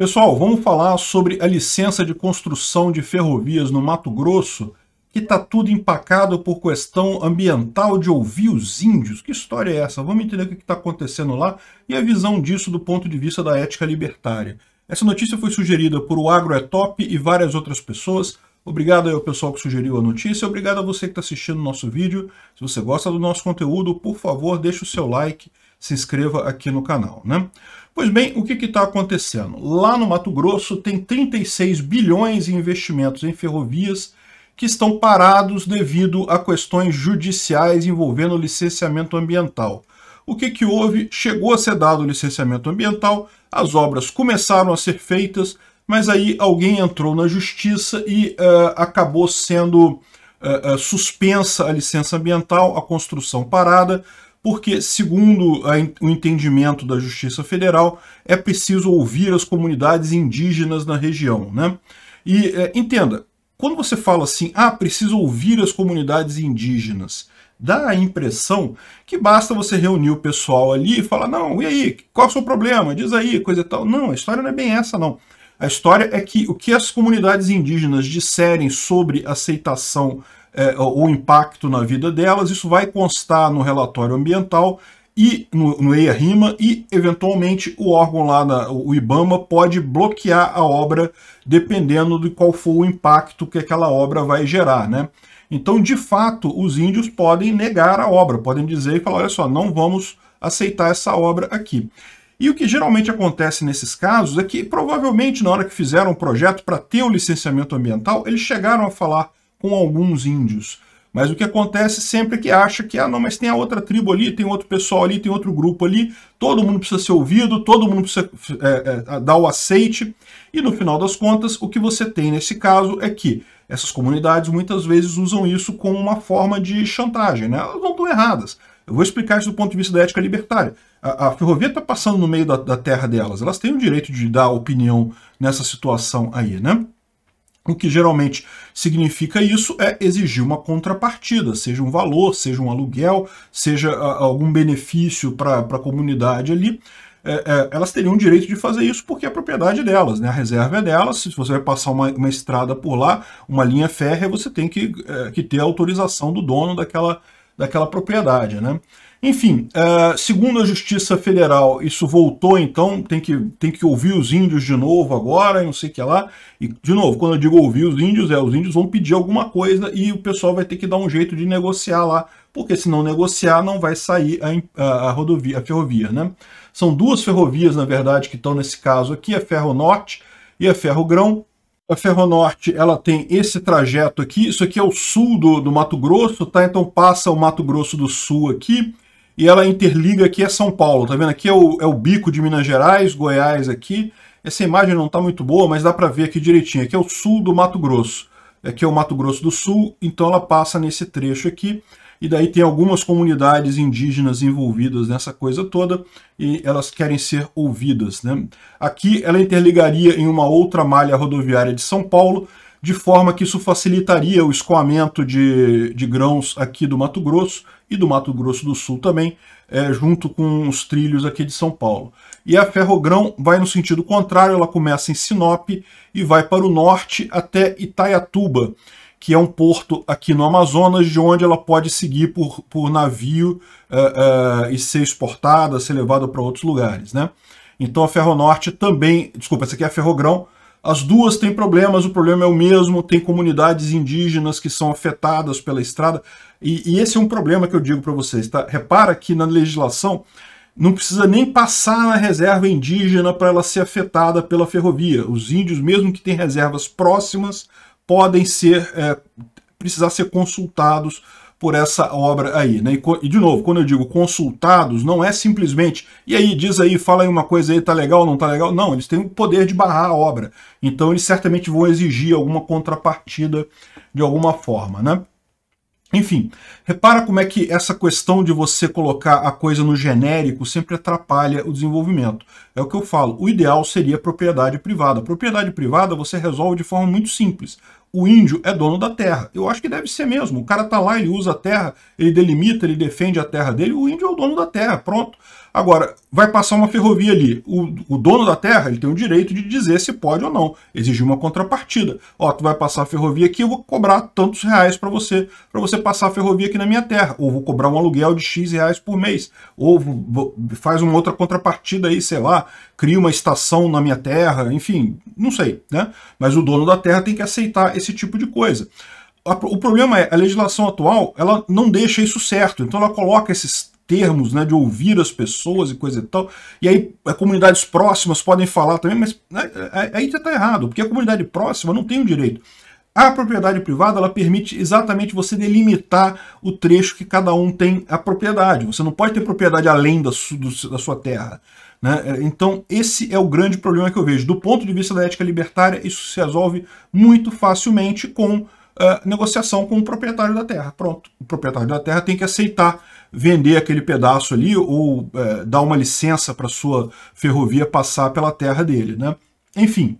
Pessoal, vamos falar sobre a licença de construção de ferrovias no Mato Grosso, que está tudo empacado por questão ambiental de ouvir os índios. Que história é essa? Vamos entender o que está acontecendo lá e a visão disso do ponto de vista da ética libertária. Essa notícia foi sugerida por o Agro é Top e várias outras pessoas. Obrigado ao pessoal que sugeriu a notícia, obrigado a você que está assistindo o nosso vídeo. Se você gosta do nosso conteúdo, por favor, deixe o seu like, se inscreva aqui no canal. Né? Pois bem, o que está acontecendo? Lá no Mato Grosso tem 36 bilhões em investimentos em ferrovias que estão parados devido a questões judiciais envolvendo licenciamento ambiental. O que, que houve? Chegou a ser dado o licenciamento ambiental, as obras começaram a ser feitas, mas aí alguém entrou na justiça e uh, acabou sendo uh, uh, suspensa a licença ambiental, a construção parada, porque, segundo o entendimento da Justiça Federal, é preciso ouvir as comunidades indígenas na região. Né? E é, entenda, quando você fala assim, ah, preciso ouvir as comunidades indígenas, dá a impressão que basta você reunir o pessoal ali e falar, não, e aí, qual é o seu problema? Diz aí, coisa e tal. Não, a história não é bem essa, não. A história é que o que as comunidades indígenas disserem sobre aceitação é, o impacto na vida delas. Isso vai constar no relatório ambiental e no, no EIA-RIMA e, eventualmente, o órgão lá, na, o IBAMA, pode bloquear a obra dependendo de qual for o impacto que aquela obra vai gerar, né? Então, de fato, os índios podem negar a obra, podem dizer e falar, olha só, não vamos aceitar essa obra aqui. E o que geralmente acontece nesses casos é que, provavelmente, na hora que fizeram o um projeto para ter o licenciamento ambiental, eles chegaram a falar com alguns índios. Mas o que acontece sempre é que acha que, ah, não, mas tem a outra tribo ali, tem outro pessoal ali, tem outro grupo ali, todo mundo precisa ser ouvido, todo mundo precisa é, é, dar o aceite. E no final das contas, o que você tem nesse caso é que essas comunidades muitas vezes usam isso como uma forma de chantagem, né? Elas não estão erradas. Eu vou explicar isso do ponto de vista da ética libertária. A, a ferrovia está passando no meio da, da terra delas, elas têm o direito de dar opinião nessa situação aí, né? O que geralmente significa isso é exigir uma contrapartida, seja um valor, seja um aluguel, seja ah, algum benefício para a comunidade ali. É, é, elas teriam o direito de fazer isso porque é a propriedade delas, né? a reserva é delas. Se você vai passar uma, uma estrada por lá, uma linha férrea, você tem que, é, que ter a autorização do dono daquela, daquela propriedade. Né? Enfim, uh, segundo a Justiça Federal, isso voltou então, tem que, tem que ouvir os índios de novo agora, não sei o que lá. E, de novo, quando eu digo ouvir os índios, é, os índios vão pedir alguma coisa e o pessoal vai ter que dar um jeito de negociar lá, porque se não negociar, não vai sair a, a, a rodovia, a ferrovia, né? São duas ferrovias, na verdade, que estão nesse caso aqui, a Ferro Norte e a Ferro Grão. A norte ela tem esse trajeto aqui, isso aqui é o sul do, do Mato Grosso, tá? Então passa o Mato Grosso do Sul aqui, e ela interliga aqui a é São Paulo, tá vendo? Aqui é o, é o bico de Minas Gerais, Goiás aqui. Essa imagem não está muito boa, mas dá para ver aqui direitinho. Aqui é o sul do Mato Grosso. Aqui é o Mato Grosso do Sul, então ela passa nesse trecho aqui. E daí tem algumas comunidades indígenas envolvidas nessa coisa toda e elas querem ser ouvidas. Né? Aqui ela interligaria em uma outra malha rodoviária de São Paulo de forma que isso facilitaria o escoamento de, de grãos aqui do Mato Grosso e do Mato Grosso do Sul também, é, junto com os trilhos aqui de São Paulo. E a Ferrogrão vai no sentido contrário, ela começa em Sinop e vai para o norte até Itaiatuba, que é um porto aqui no Amazonas, de onde ela pode seguir por, por navio é, é, e ser exportada, ser levada para outros lugares. Né? Então a Ferronorte também, desculpa, essa aqui é a Ferrogrão, as duas têm problemas, o problema é o mesmo, tem comunidades indígenas que são afetadas pela estrada, e, e esse é um problema que eu digo para vocês, tá? Repara que na legislação não precisa nem passar na reserva indígena para ela ser afetada pela ferrovia. Os índios, mesmo que tenham reservas próximas, podem ser é, precisar ser consultados por essa obra aí. Né? E, de novo, quando eu digo consultados, não é simplesmente, e aí, diz aí, fala aí uma coisa aí, tá legal, ou não tá legal. Não, eles têm o poder de barrar a obra. Então eles certamente vão exigir alguma contrapartida de alguma forma. Né? Enfim, repara como é que essa questão de você colocar a coisa no genérico sempre atrapalha o desenvolvimento. É o que eu falo, o ideal seria propriedade privada. propriedade privada você resolve de forma muito simples o índio é dono da terra. Eu acho que deve ser mesmo. O cara está lá, ele usa a terra, ele delimita, ele defende a terra dele, o índio é o dono da terra, pronto. Agora, vai passar uma ferrovia ali. O, o dono da terra ele tem o direito de dizer se pode ou não, exigir uma contrapartida. Ó, tu vai passar a ferrovia aqui, eu vou cobrar tantos reais para você, para você passar a ferrovia aqui na minha terra. Ou vou cobrar um aluguel de X reais por mês. Ou vou, faz uma outra contrapartida aí, sei lá, cria uma estação na minha terra, enfim, não sei, né? Mas o dono da terra tem que aceitar esse tipo de coisa. O problema é, a legislação atual, ela não deixa isso certo, então ela coloca esses termos, né, de ouvir as pessoas e coisa e tal, e aí é, comunidades próximas podem falar também, mas né, é, é, aí já está errado, porque a comunidade próxima não tem o direito. A propriedade privada ela permite exatamente você delimitar o trecho que cada um tem a propriedade. Você não pode ter propriedade além da, sua terra. Né? Então, esse é o grande problema que eu vejo. Do ponto de vista da ética libertária, isso se resolve muito facilmente com Uh, negociação com o proprietário da terra. Pronto, o proprietário da terra tem que aceitar vender aquele pedaço ali ou uh, dar uma licença para sua ferrovia passar pela terra dele. Né? Enfim,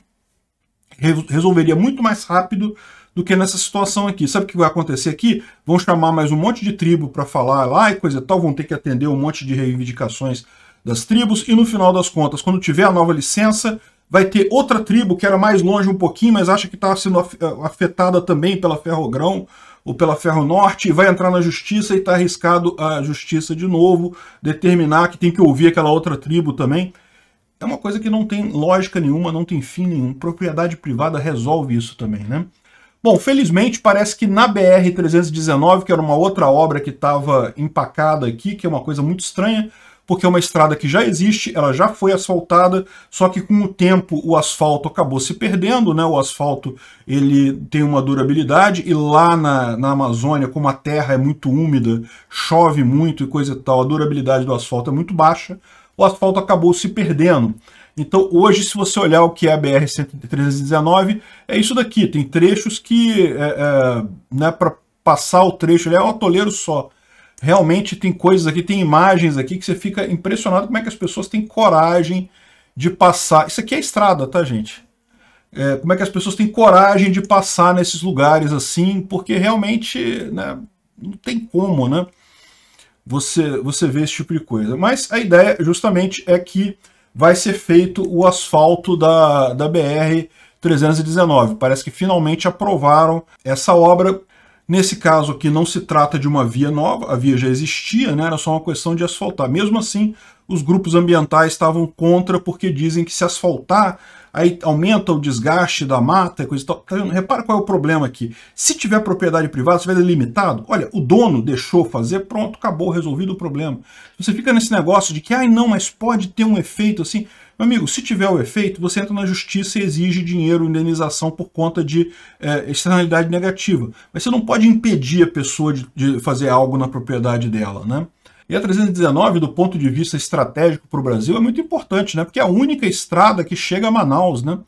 re resolveria muito mais rápido do que nessa situação aqui. Sabe o que vai acontecer aqui? Vão chamar mais um monte de tribo para falar lá e coisa e tal, vão ter que atender um monte de reivindicações das tribos, e no final das contas, quando tiver a nova licença, vai ter outra tribo que era mais longe um pouquinho, mas acha que está sendo afetada também pela Ferrogrão ou pela Ferro Norte, vai entrar na justiça e está arriscado a justiça de novo, determinar que tem que ouvir aquela outra tribo também. É uma coisa que não tem lógica nenhuma, não tem fim nenhum. Propriedade privada resolve isso também, né? Bom, felizmente parece que na BR-319, que era uma outra obra que estava empacada aqui, que é uma coisa muito estranha, porque é uma estrada que já existe, ela já foi asfaltada, só que com o tempo o asfalto acabou se perdendo, né? O asfalto ele tem uma durabilidade e lá na, na Amazônia, como a terra é muito úmida, chove muito e coisa e tal, a durabilidade do asfalto é muito baixa, o asfalto acabou se perdendo. Então hoje, se você olhar o que é a BR-319, é isso daqui, tem trechos que, é, é, né, para passar o trecho, ele é um atoleiro só, Realmente tem coisas aqui, tem imagens aqui que você fica impressionado como é que as pessoas têm coragem de passar. Isso aqui é estrada, tá, gente? É, como é que as pessoas têm coragem de passar nesses lugares assim, porque realmente né, não tem como, né? Você, você vê esse tipo de coisa. Mas a ideia justamente é que vai ser feito o asfalto da, da BR 319. Parece que finalmente aprovaram essa obra Nesse caso aqui não se trata de uma via nova, a via já existia, né? era só uma questão de asfaltar. Mesmo assim, os grupos ambientais estavam contra porque dizem que se asfaltar aí aumenta o desgaste da mata, coisa e tal. Tá Repara qual é o problema aqui. Se tiver propriedade privada, se tiver delimitado olha, o dono deixou fazer, pronto, acabou, resolvido o problema. Você fica nesse negócio de que, ai não, mas pode ter um efeito assim. Meu amigo, se tiver o efeito, você entra na justiça e exige dinheiro, indenização por conta de é, externalidade negativa. Mas você não pode impedir a pessoa de, de fazer algo na propriedade dela, né? E a 319, do ponto de vista estratégico para o Brasil, é muito importante, né? Porque é a única estrada que chega a Manaus, né?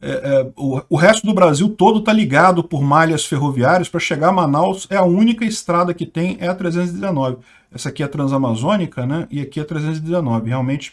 É, é, o, o, resto do Brasil todo está ligado por malhas ferroviárias. Para chegar a Manaus, é a única estrada que tem, é a 319. Essa aqui é a Transamazônica, né? E aqui é a 319. Realmente